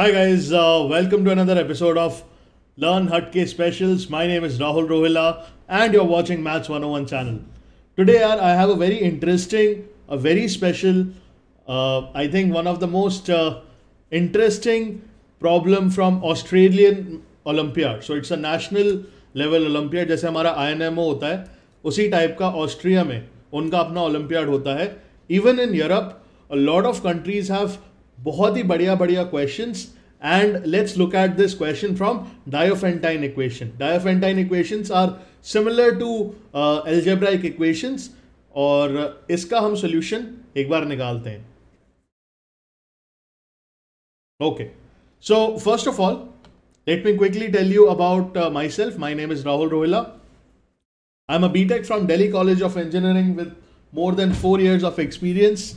Hi guys, uh, welcome to another episode of Learn Hutke Specials. My name is Rahul Rohila and you're watching Maths 101 channel. Today I have a very interesting, a very special, uh, I think one of the most uh, interesting problem from Australian Olympiad. So it's a national level Olympiad जैसे हमारा INMO होता है उसी type का Austria में उनका अपना Olympiad. होता है even a lot of countries have बहुत ही बढ़िया बढ़िया question and let's look at this question from Diophantine equation Diophantine equation are similar to algebraic equation और इसका हम सोल्यूशन एक बार निकालते हैं okay so first of all let me quickly tell you about myself my name is Rahul Rohila I am a B Tech from Delhi college of engineering with more then four years of experience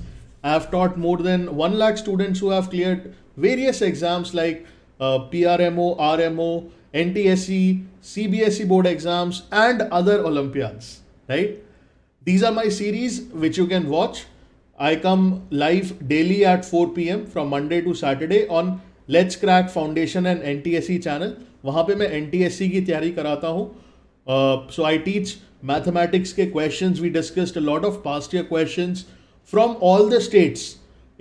I have taught more than 1 lakh students who have cleared various exams like uh, PRMO, RMO, NTSE, CBSE board exams and other Olympiads, right? These are my series which you can watch. I come live daily at 4 p.m. from Monday to Saturday on Let's Crack Foundation and NTSE channel. वहाँ पे मैं N की तैयारी कराता हूँ so I teach mathematics के questions we discussed lot of past year questions from all the states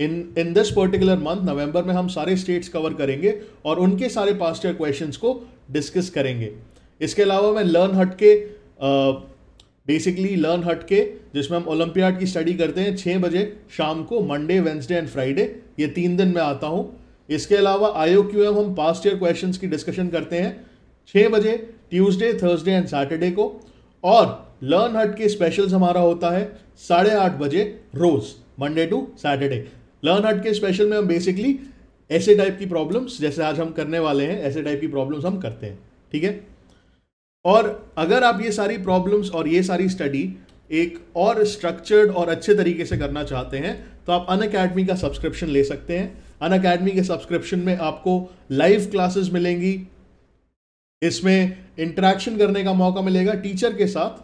in in this particular month November में हम सारे स्टेट्स कवर करेंगे और उनके सारे पास्ट ईयर क्वेश्चन को डिस्कस करेंगे इसके अलावा मैं लर्न हट के बेसिकली लर्न हट के जिसमें हम ओलंपियाड की स्टडी करते हैं छः बजे शाम को मंडे वेंसडे एंड फ्राइडे ये तीन दिन मैं आता हूँ इसके अलावा आयो क्यू एम हम पास्ट ईयर क्वेश्चन की डिस्कशन करते हैं छः बजे ट्यूसडे थर्सडे एंड सैटरडे को और लर्न हट के स्पेशल्स हमारा होता है साढ़े आठ बजे रोज Monday to Saturday learn hut के स्पेशल में हम बेसिकली ऐसे टाइप की प्रॉब्लम्स जैसे आज हम करने वाले हैं ऐसे टाइप की प्रॉब्लम्स हम करते हैं ठीक है और अगर आप ये सारी प्रॉब्लम्स और ये सारी स्टडी एक और स्ट्रक्चर्ड और अच्छे तरीके से करना चाहते हैं तो आप अन अकेडमी का सब्सक्रिप्शन ले सकते हैं अन अकेडमी के सब्सक्रिप्शन में आपको लाइव क्लासेस मिलेंगी इसमें इंटरेक्शन करने का मौका मिलेगा टीचर के साथ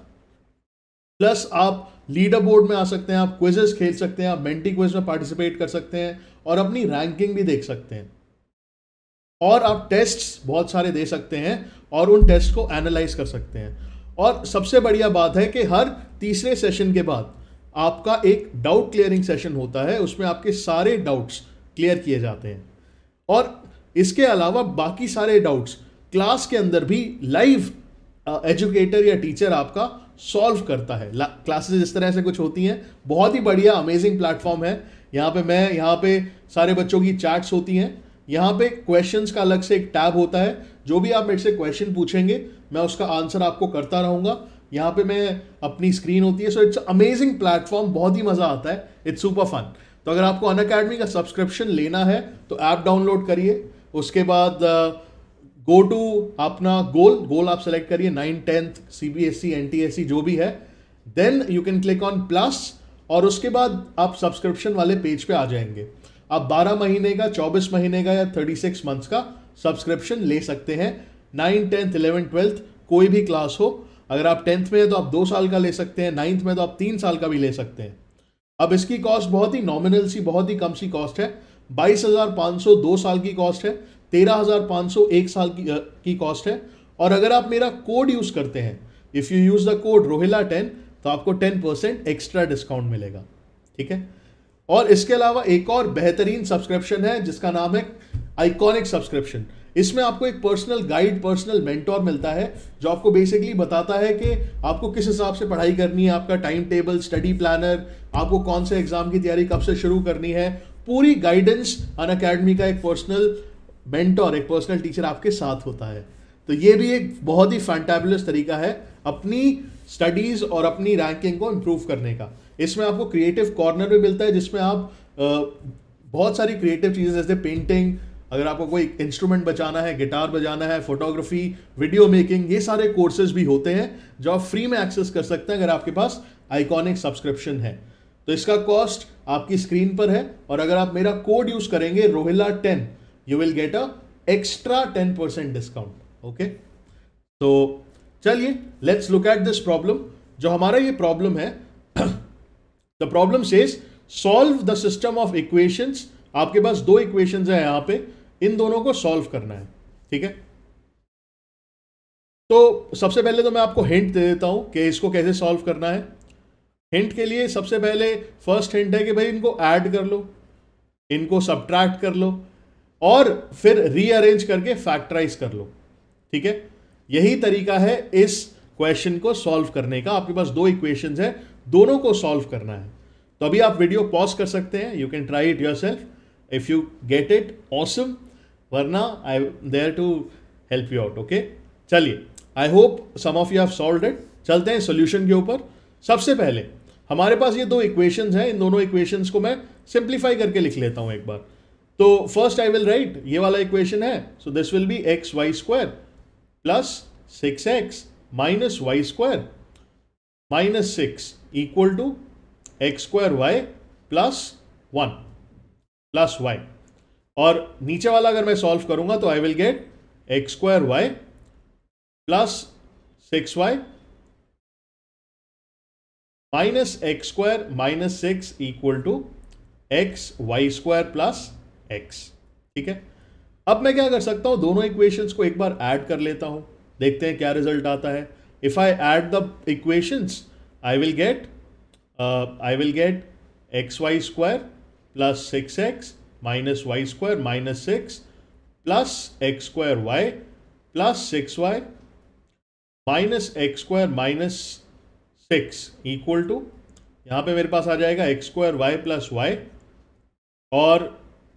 प्लस आप लीडर बोर्ड में आ सकते हैं आप क्विजेस खेल सकते हैं आप मेंटी क्विज में पार्टिसिपेट कर सकते हैं और अपनी रैंकिंग भी देख सकते हैं और आप टेस्ट बहुत सारे दे सकते हैं और उन टेस्ट को एनालाइज कर सकते हैं और सबसे बढ़िया बात है कि हर तीसरे सेशन के बाद आपका एक डाउट क्लियरिंग सेशन होता है उसमें आपके सारे डाउट्स क्लियर किए जाते हैं और इसके अलावा बाकी सारे डाउट्स क्लास के अंदर भी लाइव एजुकेटर या टीचर आपका सॉल्व करता है क्लासेस इस तरह से कुछ होती हैं बहुत ही बढ़िया अमेजिंग प्लेटफॉर्म है यहाँ पे मैं यहाँ पे सारे बच्चों की चैट्स होती हैं यहाँ पे क्वेश्चंस का अलग से एक टैब होता है जो भी आप मेरे से क्वेश्चन पूछेंगे मैं उसका आंसर आपको करता रहूँगा यहाँ पे मैं अपनी स्क्रीन होती है सो इट्स अमेजिंग प्लेटफॉर्म बहुत ही मज़ा आता है इट्स सुपर फन तो अगर आपको अन अकेडमी का सब्सक्रिप्शन लेना है तो ऐप डाउनलोड करिए उसके बाद गो टू अपना गोल गोल आप सेलेक्ट करिए nine tenth C B S E N T S E जो भी है then you can click on plus और उसके बाद आप सब्सक्रिप्शन वाले पेज पे आ जाएंगे आप 12 महीने का 24 महीने का या 36 मंथ्स का सब्सक्रिप्शन ले सकते हैं नाइन टेंथ इलेवन ट्वेल्थ कोई भी क्लास हो अगर आप टेंथ में है तो आप दो साल का ले सकते हैं नाइन्थ में तो आप तीन साल का भी ले सकते हैं अब इसकी कॉस्ट बहुत ही नॉमिनल सी बहुत ही कम सी कॉस्ट है बाईस हज़ार पाँच सौ दो साल की कॉस्ट है तेरह हज़ार पाँच सौ एक साल की की कॉस्ट है और अगर आप मेरा कोड यूज़ करते हैं if you use the code Rohila ten तो आपको टेन परसेंट एक्स्ट्रा डिस्काउंट मिलेगा ठीक है और इसके अलावा एक और बेहतरीन सब्सक्रिप्शन है जिसका नाम है आइकॉनिक सब्सक्रिप्शन इसमें आपको एक पर्सनल गाइड पर्सनल मेंटोर मिलता है जो आपको बेसिकली बताता है कि आपको किस हिसाब से पढ़ाई करनी है आपका टाइम टेबल स्टडी प्लानर आपको कौन से एग्ज़ाम की तैयारी कब से शुरू करनी है पूरी गाइडेंस अन अकेडमी का एक पर्सनल मेंटोर एक पर्सनल टीचर आपके साथ होता है तो ये भी एक बहुत ही फैंटेबुलस तरीका है अपनी स्टडीज़ और अपनी रैंकिंग को इम्प्रूव करने का इसमें आपको क्रिएटिव कॉर्नर भी मिलता है जिसमें आप बहुत सारी क्रिएटिव चीज़ें जैसे पेंटिंग अगर आपको कोई इंस्ट्रूमेंट बचाना है गिटार बजाना है फोटोग्राफी वीडियो मेकिंग ये सारे कोर्सेज भी होते हैं जो आप फ्री में एक्सेस कर सकते हैं अगर आपके पास आइकॉनिक सब्सक्रिप्शन है तो इसका कॉस्ट आपकी स्क्रीन पर है और अगर आप मेरा कोड यूज़ करेंगे Rohila ten you will get a extra ten percent discount okay तो चलिए let's look at this problem जो हमारा ये प्रॉब्लम है the problem says solve the system of equations आपके पास दो इक्वेशंस हैं यहां पर इन दोनों को सॉल्व करना है ठीक है तो सबसे पहले तो मैं आपको हिंट दे देता हूं कि इसको कैसे सॉल्व करना है हिंट के लिए सबसे पहले फर्स्ट हिंट है कि भाई इनको ऐड कर लो इनको सब्ट्रैक्ट कर लो और फिर रीअरेंज करके फैक्टराइज कर लो ठीक है यही तरीका है इस क्वेश्चन को सॉल्व करने का आपके पास दो इक्वेशंस है दोनों को सॉल्व करना है तो अभी आप वीडियो पॉज कर सकते हैं you can try it yourself if you get it awesome वरना I there to help you out okay चलिए I hope some of you have solve it चलते हैं सोल्यूशन के ऊपर सबसे पहले हमारे पास ये दो इक्वेशंस हैं इन दोनों इक्वेशंस को मैं सिंप्लीफाई करके लिख लेता हूं एक बार तो फर्स्ट आई विल राइट ये वाला इक्वेशन है so this will be x y square plus six x minus y square minus six equal to x square y plus one plus y और नीचे वाला अगर मैं सॉल्व करूंगा तो I will get x square y plus six y minus x square minus six equal to x y square plus x ठीक है अब मैं क्या कर सकता हूँ दोनों इक्वेशंस को एक बार ऐड कर लेता हूँ देखते हैं क्या रिजल्ट आता है if I add the equations I will get I will get x y square plus six x minus y square minus six plus x square y plus six y minus x square minus six equal to यहां पे मेरे पास आ जाएगा x square y plus y और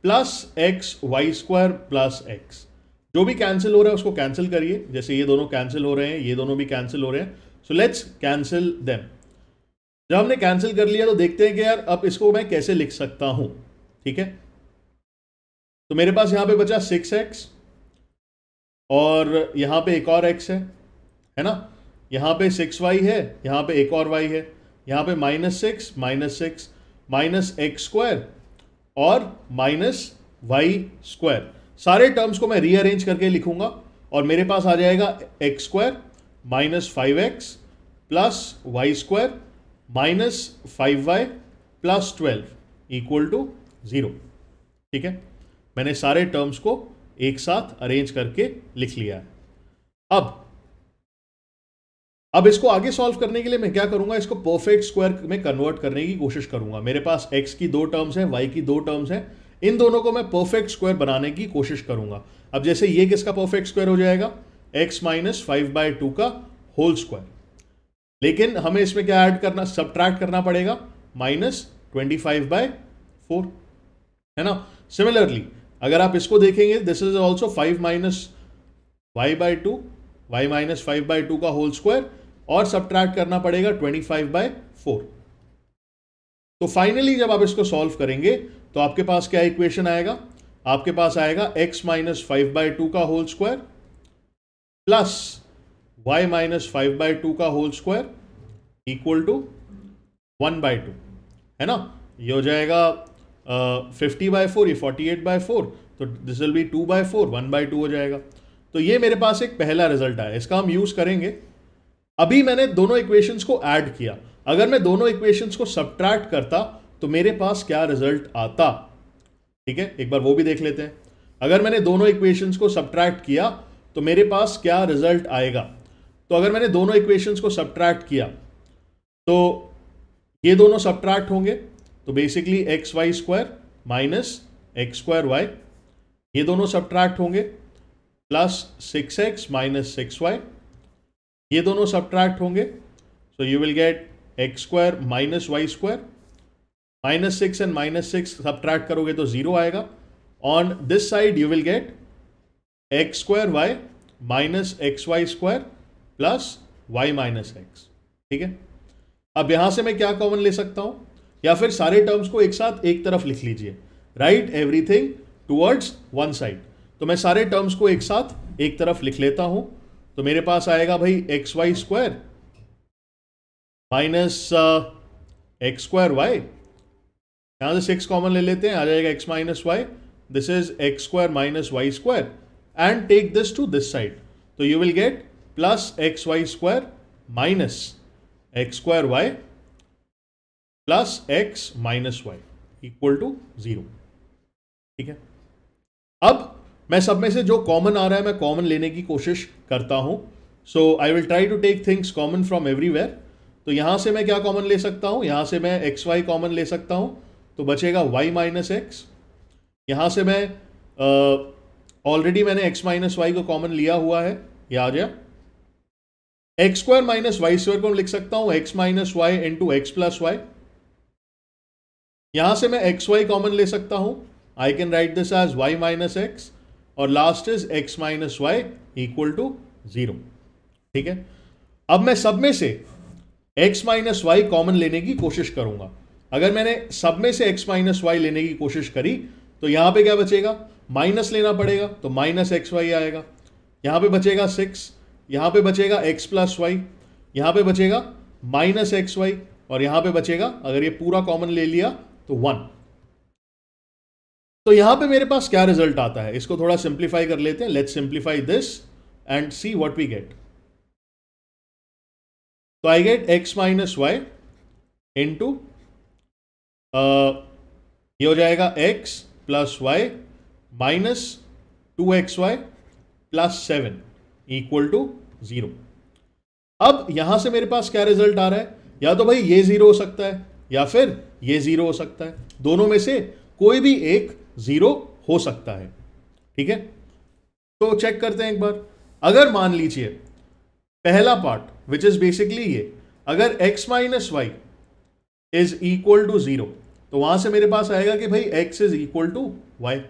plus x y square plus x जो भी cancel हो रहा है उसको कैंसिल करिए जैसे ये दोनों कैंसिल हो रहे हैं ये दोनों भी कैंसिल हो रहे हैं सो लेट्स कैंसिल देम जब हमने कैंसिल कर लिया तो देखते हैं कि यार अब इसको मैं कैसे लिख सकता हूं ठीक है तो मेरे पास यहां पे बचा सिक्स एक्स और यहां पे एक और एक्स है है ना यहां पे सिक्स वाई है यहां पे एक और वाई है यहां पे minus six minus six minus x square और माइनस वाई स्क्वायर सारे टर्म्स को मैं रीअरेंज करके लिखूंगा और मेरे पास आ जाएगा x square minus five x plus y square minus five y plus twelve equal to zero ठीक है मैंने सारे टर्म्स को एक साथ अरेंज करके लिख लिया है अब अब इसको आगे सॉल्व करने के लिए मैं क्या करूंगा इसको परफेक्ट स्क्वायर में कन्वर्ट करने की कोशिश करूंगा मेरे पास एक्स की दो टर्म्स हैं वाई की दो टर्म्स हैं इन दोनों को मैं परफेक्ट स्क्वायर बनाने की कोशिश करूंगा अब जैसे ये किसका परफेक्ट स्क्वायर हो जाएगा x minus five by two का होल स्क्वायर लेकिन हमें इसमें क्या ऐड करना सब्ट्रैक्ट करना पड़ेगा minus twenty five by four है ना सिमिलरली अगर आप इसको देखेंगे this is also five minus y by two y minus five by two का होल स्क्वायर और सब करना पड़ेगा 25 फाइव बाय फोर तो फाइनली जब आप इसको सॉल्व करेंगे तो आपके पास क्या इक्वेशन आएगा आपके पास आएगा x minus five by two का whole square plus y minus five by two का whole square equal to one by two है ना ये हो जाएगा फिफ्टी बाय फोर ये फोर्टी एट बाय फोर तो this will be two by four one by two हो जाएगा तो ये मेरे पास एक पहला रिजल्ट आया इसका हम यूज़ करेंगे अभी मैंने दोनों इक्वेशंस को ऐड किया अगर मैं दोनों इक्वेशंस को सब्ट्रैक्ट करता तो मेरे पास क्या रिजल्ट आता ठीक है एक बार वो भी देख लेते हैं अगर मैंने दोनों इक्वेशंस को सब्ट्रैक्ट किया तो मेरे पास क्या रिजल्ट आएगा तो अगर मैंने दोनों इक्वेशंस को सब्ट्रैक्ट किया तो ये दोनों सब्ट्रैक्ट होंगे तो basically x y square minus x square y ये दोनों सब्ट्रैक्ट होंगे plus six x minus six y ये दोनों सब्ट्रैक्ट होंगे so you will get x square minus y square minus six and minus six subtract करोगे तो zero आएगा on this side you will get x square y minus x y square plus y minus x ठीक है अब यहां से मैं क्या कॉमन ले सकता हूं या फिर सारे टर्म्स को एक साथ एक तरफ लिख लीजिए right everything towards one side तो मैं सारे टर्म्स को एक साथ एक तरफ लिख लेता हूं तो मेरे पास आएगा भाई x y square minus x square y यहां से सिक्स कॉमन ले लेते हैं आ जाएगा x minus y this is x square minus y square and take this to this side तो you will get plus x y square minus x square y plus x minus y equal to zero ठीक है अब मैं सब में से जो common आ रहा है मैं कॉमन लेने की कोशिश करता हूँ so I will try to take things common from everywhere तो यहाँ से मैं क्या कॉमन ले सकता हूँ यहाँ से मैं एक्स वाई कॉमन ले सकता हूँ तो बचेगा वाई माइनस एक्स यहाँ से मैं ऑलरेडी uh, मैंने एक्स माइनस वाई को कॉमन लिया हुआ है ये आ गया x square minus y square को लिख सकता हूँ x minus y into x plus y यहाँ से मैं एक्स वाई कॉमन ले सकता हूँ I can write this as y minus x और last is x minus y equal to zero ठीक है अब मैं सब में से एक्स माइनस वाई कॉमन लेने की कोशिश करूंगा अगर मैंने सब में से एक्स माइनस वाई लेने की कोशिश करी तो यहां पे क्या बचेगा माइनस लेना पड़ेगा तो माइनस एक्स वाई आएगा यहां पे बचेगा सिक्स यहां पे बचेगा एक्स प्लस वाई यहां पे बचेगा माइनस एक्स वाई और यहां पे बचेगा अगर ये पूरा कॉमन ले लिया तो वन तो यहां पे मेरे पास क्या रिजल्ट आता है इसको थोड़ा सिंप्लीफाई कर लेते हैं let's simplify this and see what we get तो I get x minus y in ये हो जाएगा x plus y minus two x y plus seven equal to zero अब यहां से मेरे पास क्या रिजल्ट आ रहा है या तो भाई ये जीरो हो सकता है या फिर ये जीरो हो सकता है दोनों में से कोई भी एक ज़ीरो हो सकता है ठीक है तो चेक करते हैं एक बार अगर मान लीजिए पहला पार्ट विच इज़ बेसिकली ये अगर x minus y is equal to zero तो वहां से मेरे पास आएगा कि भाई x is equal to y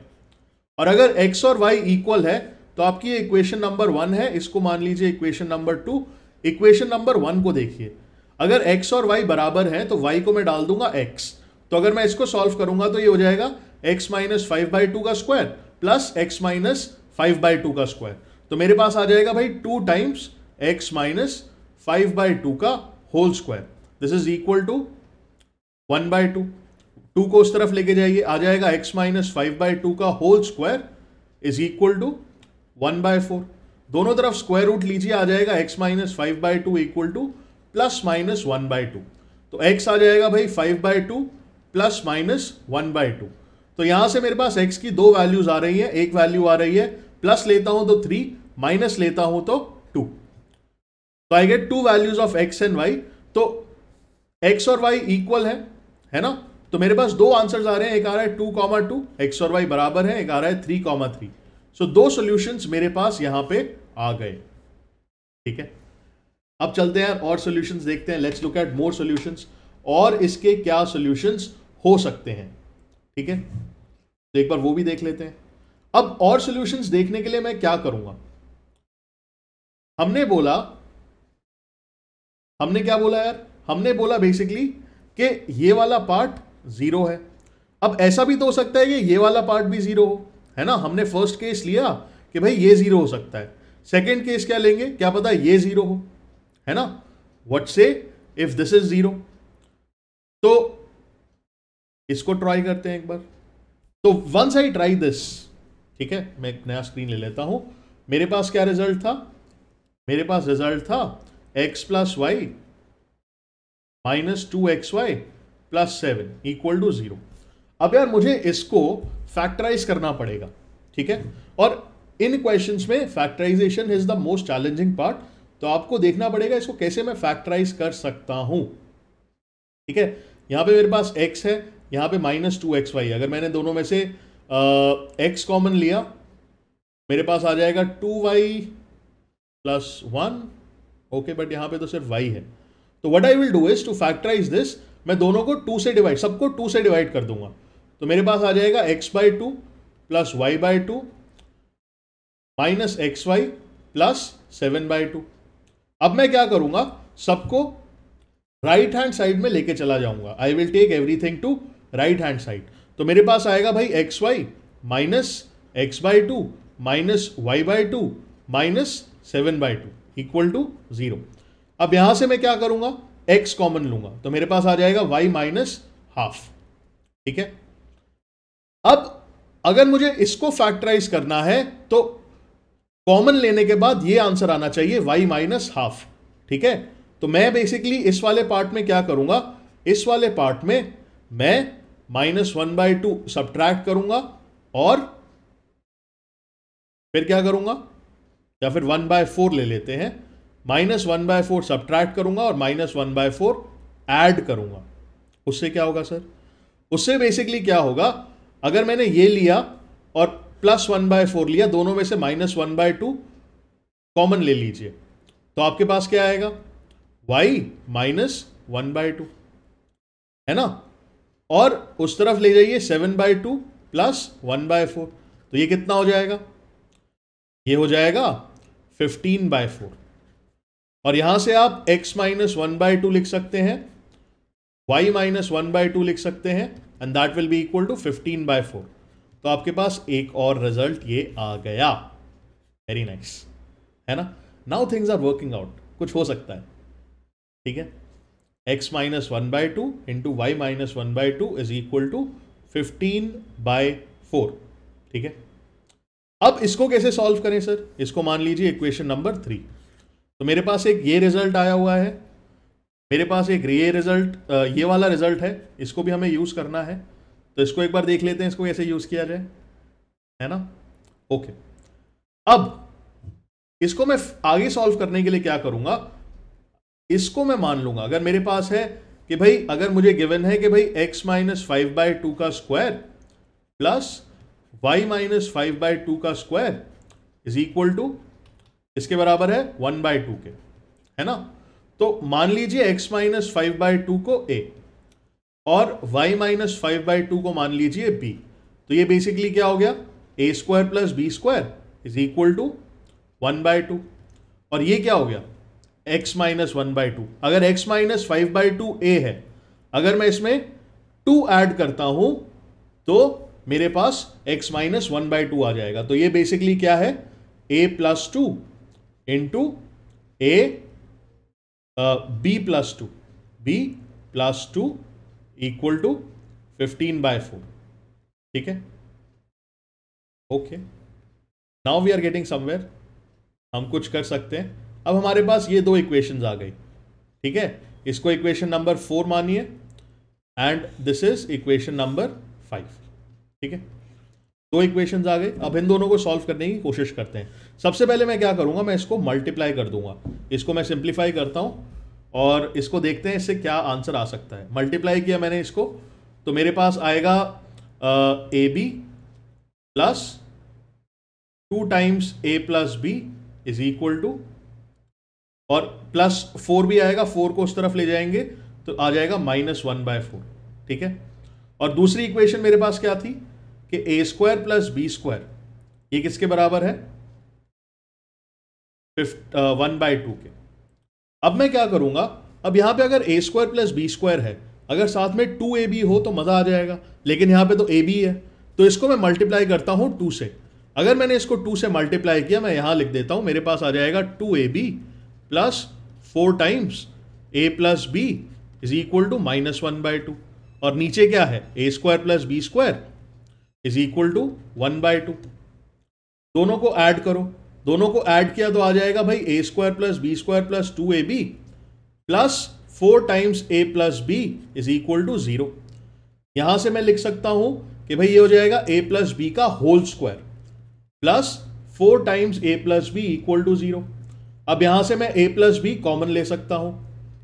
और अगर x और y इक्वल है तो आपकी ये इक्वेशन नंबर वन है इसको मान लीजिए equation number two equation number one को देखिए अगर x और y बराबर है तो y को मैं डाल दूंगा x तो अगर मैं इसको सॉल्व करूंगा तो ये हो जाएगा x minus five by two का square plus x minus five by two का स्क्वायर तो मेरे पास आ जाएगा भाई two times x minus five by two का whole square this is equal to one by two two को उस तरफ लेके जाइए आ जाएगा x minus five by two का whole square is equal to one by four दोनों तरफ स्क्वायर रूट लीजिए आ जाएगा x minus five by two equal to plus minus one by two तो एक्स आ जाएगा भाई five by two plus minus one by two तो यहां से मेरे पास एक्स की दो वैल्यूज आ रही है एक वैल्यू आ रही है प्लस लेता हूं तो थ्री माइनस लेता हूं तो टू तो I get two values of x and y तो एक्स और वाई इक्वल है है ना तो मेरे पास दो आंसर आ रहे हैं एक आ रहा है टू कॉमा टू एक्स और वाई बराबर है एक आ रहा है थ्री कॉमा थ्री सो दो सोल्यूशन मेरे पास यहां पे आ गए ठीक है अब चलते हैं और सोल्यूशन देखते हैं let's look at more solution और इसके क्या सोल्यूशन हो सकते हैं ठीक है तो एक बार वो भी देख लेते हैं अब और सोल्यूशन देखने के लिए मैं क्या करूंगा हमने बोला हमने क्या बोला यार हमने बोला बेसिकली कि ये वाला पार्ट जीरो है अब ऐसा भी तो हो सकता है कि ये वाला पार्ट भी जीरो हो है ना हमने फर्स्ट केस लिया कि भाई ये जीरो हो सकता है सेकेंड केस क्या लेंगे क्या पता ये जीरो हो है ना वट से इफ दिस इज जीरो तो इसको ट्राई करते हैं एक बार तो वंस आई ट्राई दिस ठीक है मैं एक नया स्क्रीन ले लेता हूं मेरे पास क्या रिजल्ट था मेरे पास रिजल्ट था x plus y minus two x y plus seven equal to zero अब यार मुझे इसको फैक्टराइज करना पड़ेगा ठीक है और इन क्वेश्चन में factorization is the most challenging part तो आपको देखना पड़ेगा इसको कैसे मैं फैक्टराइज कर सकता हूं ठीक है यहां पे मेरे पास x है यहां पे माइनस टू एक्स वाई अगर मैंने दोनों में से एक्स uh, कॉमन लिया मेरे पास आ जाएगा two y plus one okay but यहां पे तो सिर्फ वाई है तो what I will do is to factorize this मैं दोनों को टू से डिवाइड सबको टू से डिवाइड कर दूंगा तो मेरे पास आ जाएगा x by two plus y by two minus x y plus seven by two अब मैं क्या करूंगा सबको राइट हैंड साइड में लेके चला जाऊंगा I will take everything to right hand side तो मेरे पास आएगा भाई x y minus x by two minus y by two minus seven by two equal to zero अब यहां से मैं क्या करूंगा एक्स कॉमन लूंगा तो मेरे पास आ जाएगा वाई माइनस हाफ ठीक है अब अगर मुझे इसको फैक्टराइज करना है तो कॉमन लेने के बाद ये आंसर आना चाहिए वाई माइनस हाफ ठीक है तो मैं बेसिकली इस वाले पार्ट में क्या करूंगा इस वाले पार्ट में मैं minus one by two subtract करूंगा और फिर क्या करूंगा या फिर वन बाय फोर ले लेते हैं minus one by four subtract करूंगा और minus one by four add करूंगा उससे क्या होगा सर उससे बेसिकली क्या होगा अगर मैंने ये लिया और प्लस वन बाय फोर लिया दोनों में से minus one by two common ले लीजिए तो आपके पास क्या आएगा y minus one by two है ना और उस तरफ ले जाइए seven by two plus one by four तो ये कितना हो जाएगा ये हो जाएगा फिफ्टीन बाय फोर और यहां से आप x minus one by two लिख सकते हैं y minus one by two लिख सकते हैं and that will be equal to fifteen by four तो आपके पास एक और रिजल्ट ये आ गया वेरी नाइस nice. है ना now things are working out कुछ हो सकता है ठीक है x minus 1 by 2 into y minus 1 by 2 is equal to 15 by 4 ठीक है अब इसको कैसे सॉल्व करें सर इसको मान लीजिए इक्वेशन नंबर 3 तो मेरे पास एक ये रिजल्ट आया हुआ है मेरे पास एक ये रिजल्ट ये वाला रिजल्ट है इसको भी हमें यूज़ करना है तो इसको एक बार देख लेते हैं इसको कैसे यूज़ किया जाए है ना ओके अब इसको मैं आगे सॉल्व करने के लिए क्या करूंगा इसको मैं मान लूंगा अगर मेरे पास है कि भाई अगर मुझे गिवन है कि भाई x minus five by two का square plus y minus five by two का स्क्वायर इज इक्वल टू इसके बराबर है वन बाय टू के है ना तो मान लीजिए x minus five by two को a और y minus five by two को मान लीजिए b तो ये बेसिकली क्या हो गया a square plus B square is equal to one by two और ये क्या हो गया x minus one by two अगर x minus five by two a है अगर मैं इसमें टू ऐड करता हूं तो मेरे पास x minus one by two आ जाएगा तो ये बेसिकली क्या है a plus two into a B plus two b plus two equal to fifteen by four ठीक है okay now we are getting somewhere हम कुछ कर सकते हैं अब हमारे पास ये दो इक्वेशन आ गई ठीक है इसको इक्वेशन नंबर फोर मानिए and this is equation number five ठीक है दो इक्वेशन आ गए अब इन दोनों को सॉल्व करने की कोशिश करते हैं सबसे पहले मैं क्या करूँगा मैं इसको मल्टीप्लाई कर दूंगा इसको मैं सिंप्लीफाई करता हूं और इसको देखते हैं इससे क्या आंसर आ सकता है मल्टीप्लाई किया मैंने इसको तो मेरे पास आएगा A B plus two times A plus B is equal to और प्लस फोर भी आएगा फोर को उस तरफ ले जाएंगे तो आ जाएगा माइनस वन बाय फोर ठीक है और दूसरी इक्वेशन मेरे पास क्या थी कि A square plus B square ये किसके बराबर है फिफ्ट वन बाय टू के अब मैं क्या करूंगा अब यहां पे अगर A square plus B square है अगर साथ में टू ए बी हो तो मज़ा आ जाएगा लेकिन यहां पे तो ए बी है तो इसको मैं मल्टीप्लाई करता हूं टू से अगर मैंने इसको टू से मल्टीप्लाई किया मैं यहां लिख देता हूं मेरे पास आ जाएगा two A B plus four times A plus B is equal to minus one by two और नीचे क्या है A square plus B square is equal to one by two दोनों को ऐड करो दोनों को ऐड किया तो आ जाएगा भाई A square plus B square plus two A B plus four times A plus B is equal to zero यहां से मैं लिख सकता हूं कि भाई ये हो जाएगा ए प्लस बी का whole square plus four times A plus B equal to zero अब यहां से मैं ए प्लस बी कॉमन ले सकता हूं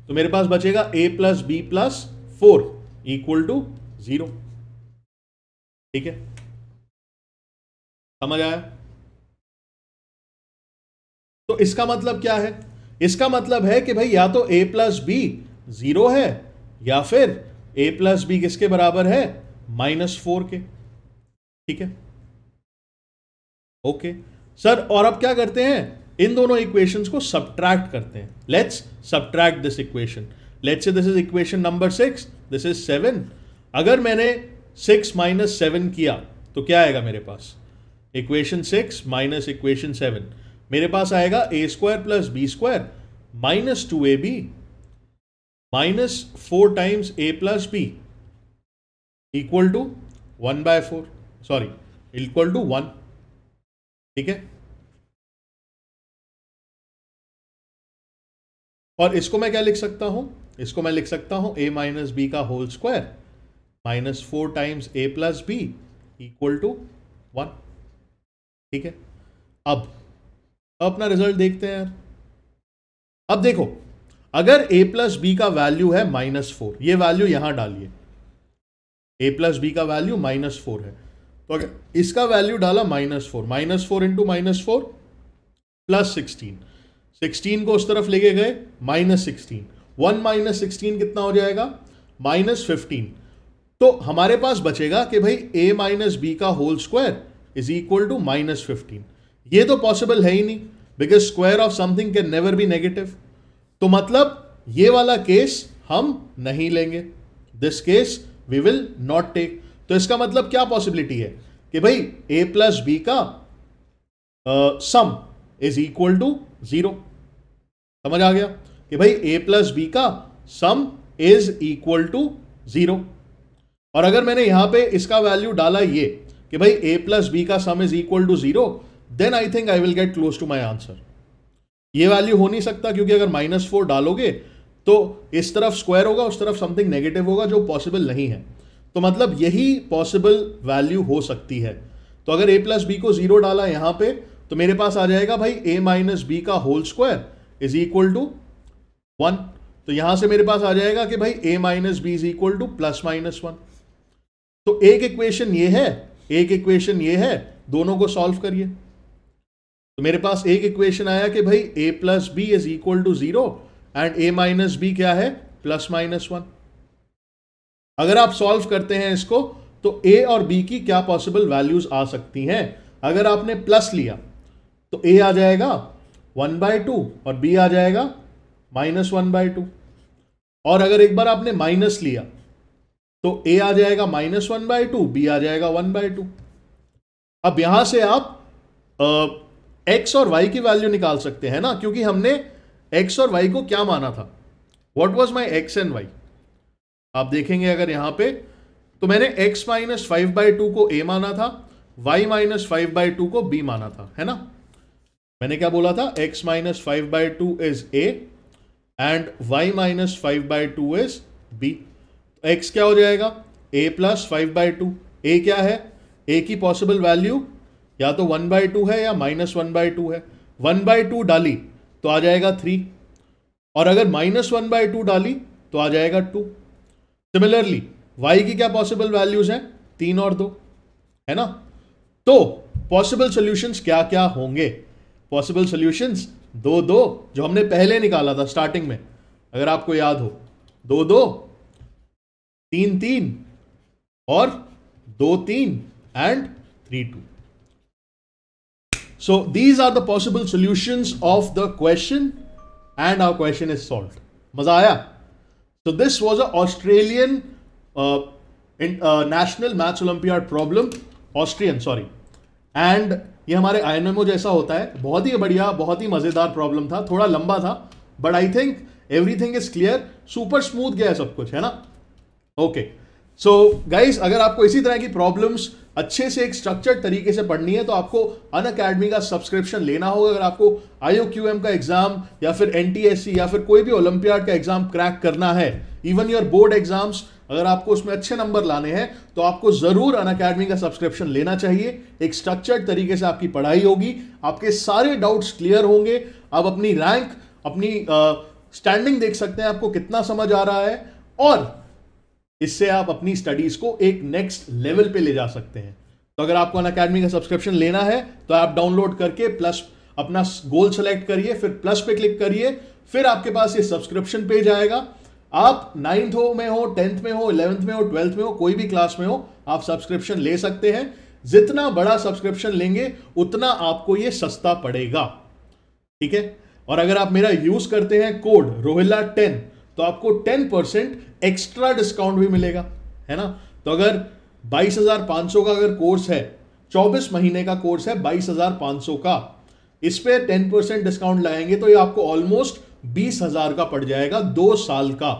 तो मेरे पास बचेगा A plus B plus four equal to zero ठीक है समझ आया तो इसका मतलब क्या है इसका मतलब है कि भाई या तो ए प्लस बी जीरो है या फिर ए प्लस बी किसके बराबर है माइनस फोर के ठीक है ओके सर और अब क्या करते हैं इन दोनों इक्वेशंस को सब्ट्रैक्ट करते हैं let's subtract this equation let's this is equation number six this is seven अगर मैंने सिक्स माइनस सेवन किया तो क्या आएगा मेरे पास equation six minus equation seven मेरे पास आएगा A square plus B square minus two A B minus four times A plus B equal to one by four sorry equal to one ठीक है और इसको मैं क्या लिख सकता हूं इसको मैं लिख सकता हूं ए माइनस बी का whole square minus four times A plus B equal to one ठीक है अब अपना रिजल्ट देखते हैं यार अब देखो अगर a प्लस बी का वैल्यू है माइनस फोर ये वैल्यू यहां डालिए a प्लस बी का वैल्यू माइनस फोर है तो अगर इसका वैल्यू डाला minus four minus four into minus four plus sixteen sixteen को उस तरफ लेके गए minus sixteen one minus sixteen कितना हो जाएगा माइनस फिफ्टीन तो हमारे पास बचेगा कि भाई ए माइनस बी का whole square is equal to minus fifteen ये तो पॉसिबल है ही नहीं because square of something can never be negative तो मतलब ये वाला केस हम नहीं लेंगे this case we will not take तो इसका मतलब क्या पॉसिबिलिटी है कि भाई ए प्लस बी का sum is equal to zero समझ आ गया कि भाई ए प्लस बी का sum is equal to zero और अगर मैंने यहां पे इसका वैल्यू डाला ये कि भाई ए प्लस बी का sum is equal to zero then I think I will get close to my answer ये वैल्यू हो नहीं सकता क्योंकि अगर माइनस फोर डालोगे तो इस तरफ स्क्वायर होगा उस तरफ समथिंग नेगेटिव होगा जो पॉसिबल नहीं है तो मतलब यही पॉसिबल वैल्यू हो सकती है तो अगर ए प्लस बी को जीरो डाला यहां पर तो मेरे पास आ जाएगा भाई ए माइनस बी का whole square is equal to one तो यहां से मेरे पास आ जाएगा कि भाई A minus B is equal to plus minus one तो एक इक्वेशन ये है एक इक्वेशन ये है दोनों को सॉल्व करिए तो मेरे पास एक इक्वेशन आया कि भाई A plus B is equal to zero and A minus B क्या है प्लस माइनस वन अगर आप सॉल्व करते हैं इसको तो ए और बी की क्या पॉसिबल वैल्यूज आ सकती हैं अगर आपने प्लस लिया तो ए आ जाएगा वन बाय टू और बी आ जाएगा माइनस वन बाय टू और अगर एक बार आपने माइनस लिया तो ए आ जाएगा minus one by two B आ जाएगा वन बाय टू अब यहां से आप एक्स और वाई की वैल्यू निकाल सकते हैं ना क्योंकि हमने एक्स और वाई को क्या माना था what was my X and Y आप देखेंगे अगर यहां पे तो मैंने x minus five by two को ए माना था y minus five by two को b माना था है ना मैंने क्या बोला था x minus five by two is A and y minus five by two is B X क्या हो जाएगा a plus five by two A क्या है a की पॉसिबल वैल्यू या तो वन बाई टू है या माइनस वन बाई टू है वन बाय टू डाली तो आ जाएगा थ्री और अगर माइनस वन बाय टू डाली तो आ जाएगा टू सिमिलरली y की क्या पॉसिबल वैल्यूज हैं तीन और दो है ना तो पॉसिबल सोल्यूशन क्या क्या होंगे पॉसिबल सोल्यूशन दो दो जो हमने पहले निकाला था स्टार्टिंग में अगर आपको याद हो दो दो तीन तीन और दो तीन and three two so these are the possible solutions of the question and our question is solve मजा आया so this was a Australian national maths olympiad problem Austrian sorry and ये हमारे आई एन जैसा होता है बहुत ही बढ़िया बहुत ही मज़ेदार प्रॉब्लम था थोड़ा लंबा था but I think everything is clear super smooth गया सब कुछ है ना ओके सो गाइज अगर आपको इसी तरह की प्रॉब्लम्स अच्छे से एक स्ट्रक्चर्ड तरीके से पढ़नी है तो आपको अन अकेडमी का सब्सक्रिप्शन लेना होगा अगर आपको आईओ क्यू एम का एग्जाम या फिर एन टी एस सी या फिर कोई भी ओलंपियाड का एग्जाम क्रैक करना है इवन योर बोर्ड एग्जाम्स अगर आपको उसमें अच्छे नंबर लाने हैं तो आपको ज़रूर अन अकेडमी का सब्सक्रिप्शन लेना चाहिए एक स्ट्रक्चर्ड तरीके से आपकी पढ़ाई होगी आपके सारे डाउट्स क्लियर होंगे आप अपनी रैंक अपनी स्टैंडिंग uh, देख सकते हैं आपको कितना समझ आ रहा है और इससे आप अपनी स्टडीज़ को एक नेक्स्ट लेवल पे ले जा सकते हैं तो अगर आपको अन अकेडमी का सब्सक्रिप्शन लेना है तो आप डाउनलोड करके प्लस अपना गोल सेलेक्ट करिए फिर प्लस पे क्लिक करिए फिर आपके पास ये सब्सक्रिप्शन पेज आएगा आप नाइन्थ हो में हो टेंथ में हो इलेवेंथ में हो ट्वेल्थ में हो कोई भी क्लास में हो आप सब्सक्रिप्शन ले सकते हैं जितना बड़ा सब्सक्रिप्शन लेंगे उतना आपको ये सस्ता पड़ेगा ठीक है और अगर आप मेरा यूज करते हैं कोड रोहिला टेन तो आपको टेन परसेंट एक्स्ट्रा डिस्काउंट भी मिलेगा है ना तो अगर बाईस हजार पांच सौ का अगर कोर्स है चौबीस महीने का कोर्स है बाईस हजार पांच सौ का इस पर टेन परसेंट डिस्काउंट लगाएंगे तो ये आपको ऑलमोस्ट बीस हजार का पड़ जाएगा दो साल का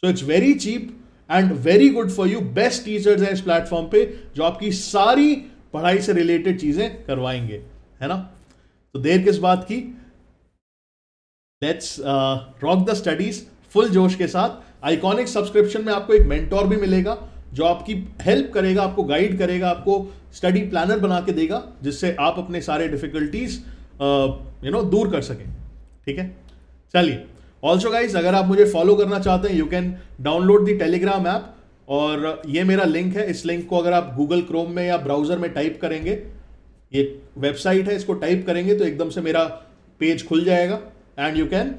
so it's very cheap and very good for you best teachers हैं इस प्लेटफॉर्म पे जो आपकी सारी पढ़ाई से रिलेटेड चीजें करवाएंगे है ना तो देर किस बात की let's rock the studies full जोश के साथ आइकॉनिक सब्सक्रिप्शन में आपको एक मेंटोर भी मिलेगा जो आपकी हेल्प करेगा आपको गाइड करेगा आपको स्टडी प्लानर बना के देगा जिससे आप अपने सारे डिफिकल्टीज यू नो दूर कर सकें ठीक है चलिए ऑल्सो गाइज अगर आप मुझे फॉलो करना चाहते हैं you can download the Telegram app और ये मेरा लिंक है इस लिंक को अगर आप गूगल क्रोम में या ब्राउज़र में टाइप करेंगे ये वेबसाइट है इसको टाइप करेंगे तो एकदम से मेरा पेज खुल जाएगा and you can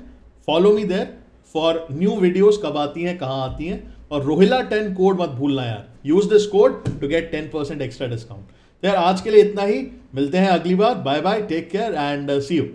follow me there for new videos कब आती हैं कहाँ आती हैं और रोहिला टेन कोड मत भूलना यार use this code to get ten percent extra discount तो यार आज के लिए इतना ही मिलते हैं अगली बार bye bye take care and see you